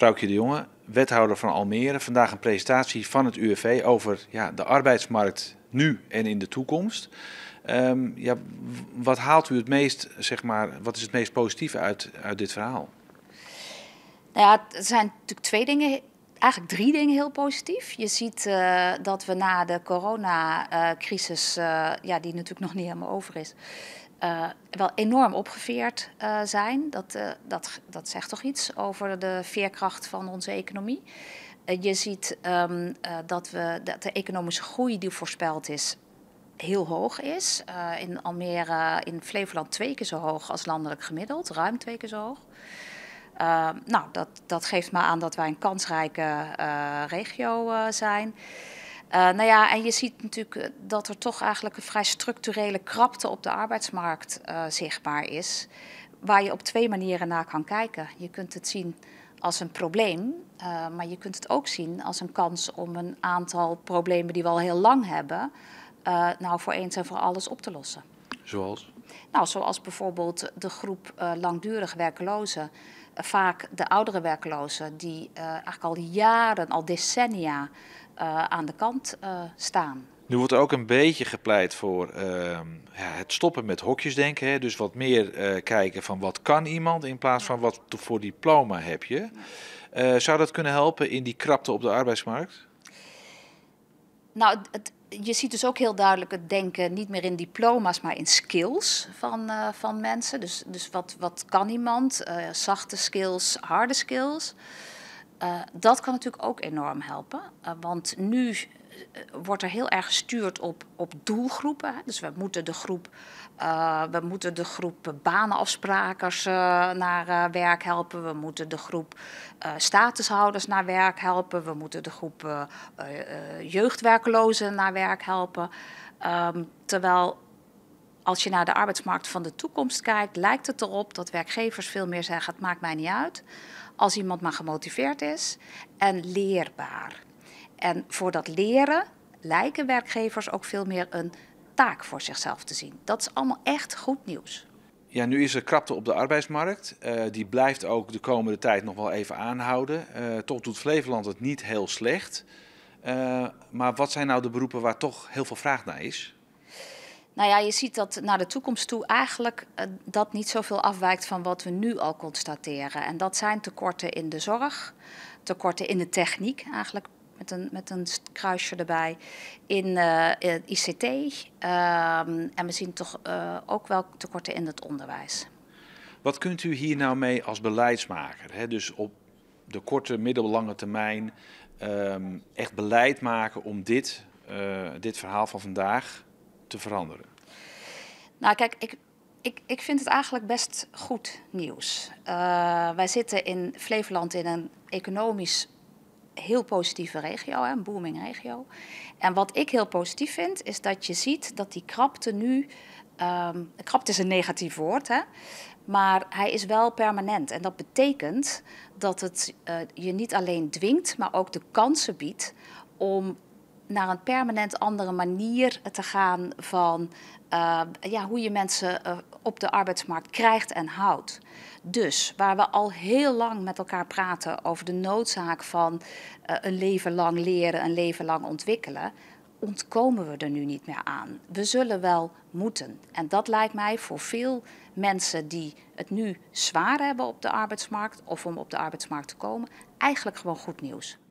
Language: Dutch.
Vrouwkje de Jonge, wethouder van Almere. Vandaag een presentatie van het UWV over ja, de arbeidsmarkt nu en in de toekomst. Ehm, ja, wat haalt u het meest, zeg maar, wat is het meest positieve uit, uit dit verhaal? Nou ja, er zijn natuurlijk twee dingen eigenlijk drie dingen heel positief. Je ziet eh, dat we na de coronacrisis, uh, ja, die natuurlijk nog niet helemaal over is, eh, wel enorm opgeveerd zijn. Dat, dat, dat zegt toch iets over de veerkracht van onze economie. je ziet ehm, dat, we, dat de economische groei die voorspeld is, heel hoog is. in Almere, in Flevoland twee keer zo hoog als landelijk gemiddeld, ruim twee keer zo hoog. Ehm, nou, dat, dat geeft me aan dat wij een kansrijke eh, regio eh, zijn. Eh, nou ja, en je ziet natuurlijk dat er toch eigenlijk een vrij structurele krapte op de arbeidsmarkt zichtbaar is. Waar je op twee manieren naar kan kijken. Je kunt het zien als een probleem, maar je kunt het ook zien als een kans om een aantal problemen die we al heel lang hebben, nou voor eens en voor alles op te lossen. Zoals? Nou, zoals bijvoorbeeld de groep langdurig werklozen. Eh, vaak de oudere werklozen die eh, eigenlijk al jaren, al decennia eh, aan de kant staan. Nu wordt er ook een beetje gepleit voor ehm, het stoppen met hokjesdenken. Hè? Dus wat meer kijken van wat kan iemand in plaats van wat voor diploma heb je. zou dat kunnen helpen in die krapte op de arbeidsmarkt? Nou, het, je ziet dus ook heel duidelijk het denken niet meer in diploma's, maar in skills van, eh, van mensen. Dus, dus wat, wat kan iemand? Eh, zachte skills, harde skills. Eh, dat kan natuurlijk ook enorm helpen. Eh, want nu eh, wordt er heel erg gestuurd op, op doelgroepen. Dus we moeten de groep, we moeten de groep banenafsprakers naar werk helpen. We moeten de groep statushouders naar werk helpen. We moeten de groep jeugdwerklozen naar werk helpen. Ehm, terwijl als je naar de arbeidsmarkt van de toekomst kijkt, lijkt het erop dat werkgevers veel meer zeggen: het maakt mij niet uit. Als iemand maar gemotiveerd is en leerbaar. En voor dat leren lijken werkgevers ook veel meer een taak voor zichzelf te zien. Dat is allemaal echt goed nieuws. Ja, nu is er krapte op de arbeidsmarkt. Eh, die blijft ook de komende tijd nog wel even aanhouden. Eh, toch doet Flevoland het niet heel slecht. Eh, maar wat zijn nou de beroepen waar toch heel veel vraag naar is? Nou ja, je ziet dat naar de toekomst toe eigenlijk eh, dat niet zoveel afwijkt van wat we nu al constateren. En dat zijn tekorten in de zorg, tekorten in de techniek eigenlijk. Met een, met een kruisje erbij in, uh, eh, ICT. Ehm, en we zien toch eh, ook wel tekorten in het onderwijs. Wat kunt u hier nou mee als beleidsmaker? Hè? Dus op de korte, middellange termijn ehm, echt beleid maken om dit, dit verhaal van vandaag te veranderen? Nou, kijk, ik, ik, ik vind het eigenlijk best goed nieuws. Eh, wij zitten in Flevoland in een economisch heel positieve regio, een booming regio. En wat ik heel positief vind, is dat je ziet dat die krapte nu. Um, krapte is een negatief woord, hè? maar hij is wel permanent. En dat betekent dat het eh, je niet alleen dwingt, maar ook de kansen biedt om naar een permanent andere manier te gaan van eh, ja, hoe je mensen eh, op de arbeidsmarkt krijgt en houdt. Dus waar we al heel lang met elkaar praten over de noodzaak van eh, een leven lang leren, een leven lang ontwikkelen, ontkomen we er nu niet meer aan. We zullen wel moeten. En dat lijkt mij voor veel mensen die het nu zwaar hebben op de arbeidsmarkt of om op de arbeidsmarkt te komen, eigenlijk gewoon goed nieuws.